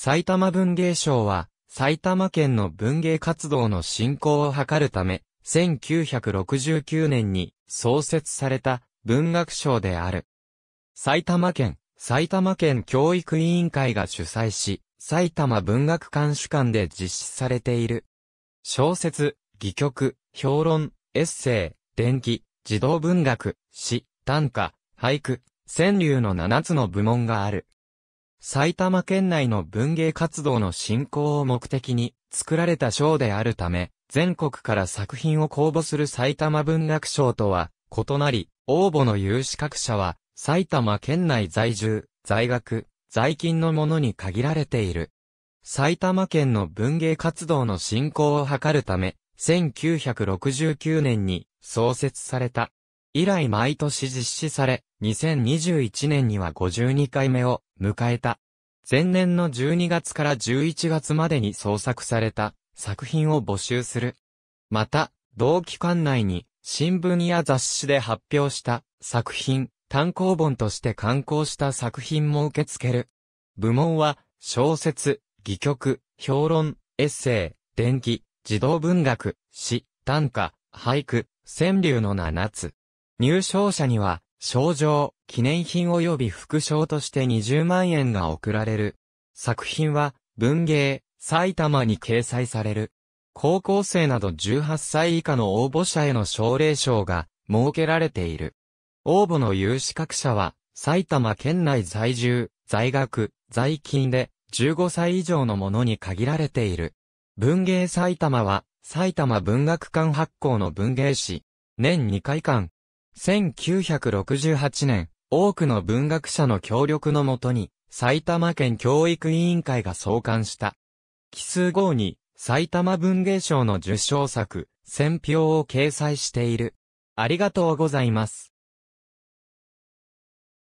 埼玉文芸賞は、埼玉県の文芸活動の振興を図るため、1969年に創設された文学賞である。埼玉県、埼玉県教育委員会が主催し、埼玉文学館主館で実施されている。小説、戯曲、評論、エッセイ、伝記、児童文学、詩、短歌、俳句、川柳の7つの部門がある。埼玉県内の文芸活動の振興を目的に作られた賞であるため、全国から作品を公募する埼玉文学賞とは異なり、応募の有資格者は埼玉県内在住、在学、在勤のものに限られている。埼玉県の文芸活動の振興を図るため、1969年に創設された。以来毎年実施され、2021年には52回目を迎えた。前年の12月から11月までに創作された作品を募集する。また、同期間内に新聞や雑誌で発表した作品、単行本として刊行した作品も受け付ける。部門は小説、戯曲、評論、エッセイ、伝記、児童文学、詩、短歌、俳句、川柳の7つ。入賞者には賞状、記念品及び副賞として20万円が贈られる。作品は、文芸、埼玉に掲載される。高校生など18歳以下の応募者への奨励賞が設けられている。応募の有資格者は、埼玉県内在住、在学、在勤で、15歳以上のものに限られている。文芸埼玉は、埼玉文学館発行の文芸誌。年2回間、1968年、多くの文学者の協力のもとに、埼玉県教育委員会が創刊した。奇数号に、埼玉文芸賞の受賞作、選票を掲載している。ありがとうございます。